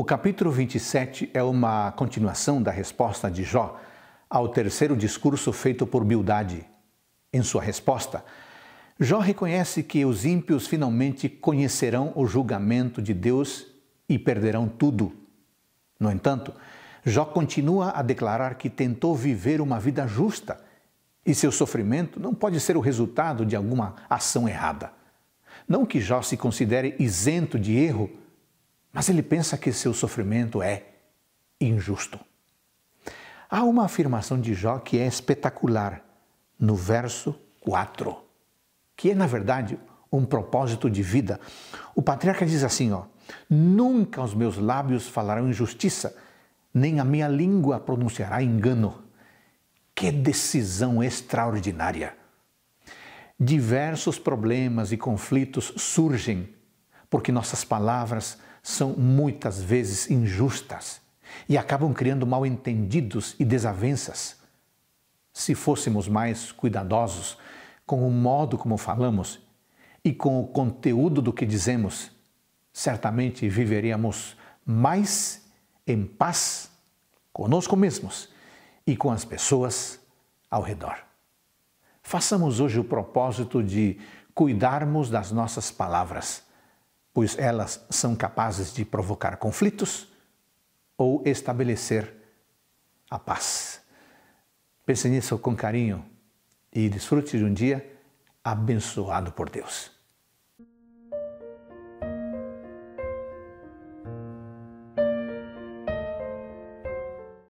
O capítulo 27 é uma continuação da resposta de Jó ao terceiro discurso feito por Bildade. Em sua resposta, Jó reconhece que os ímpios finalmente conhecerão o julgamento de Deus e perderão tudo. No entanto, Jó continua a declarar que tentou viver uma vida justa e seu sofrimento não pode ser o resultado de alguma ação errada. Não que Jó se considere isento de erro, mas ele pensa que seu sofrimento é injusto. Há uma afirmação de Jó que é espetacular no verso 4, que é, na verdade, um propósito de vida. O patriarca diz assim: ó, Nunca os meus lábios falarão injustiça, nem a minha língua pronunciará engano. Que decisão extraordinária! Diversos problemas e conflitos surgem porque nossas palavras são muitas vezes injustas e acabam criando mal-entendidos e desavenças. Se fôssemos mais cuidadosos com o modo como falamos e com o conteúdo do que dizemos, certamente viveríamos mais em paz conosco mesmos e com as pessoas ao redor. Façamos hoje o propósito de cuidarmos das nossas palavras pois elas são capazes de provocar conflitos ou estabelecer a paz. Pense nisso com carinho e desfrute de um dia abençoado por Deus.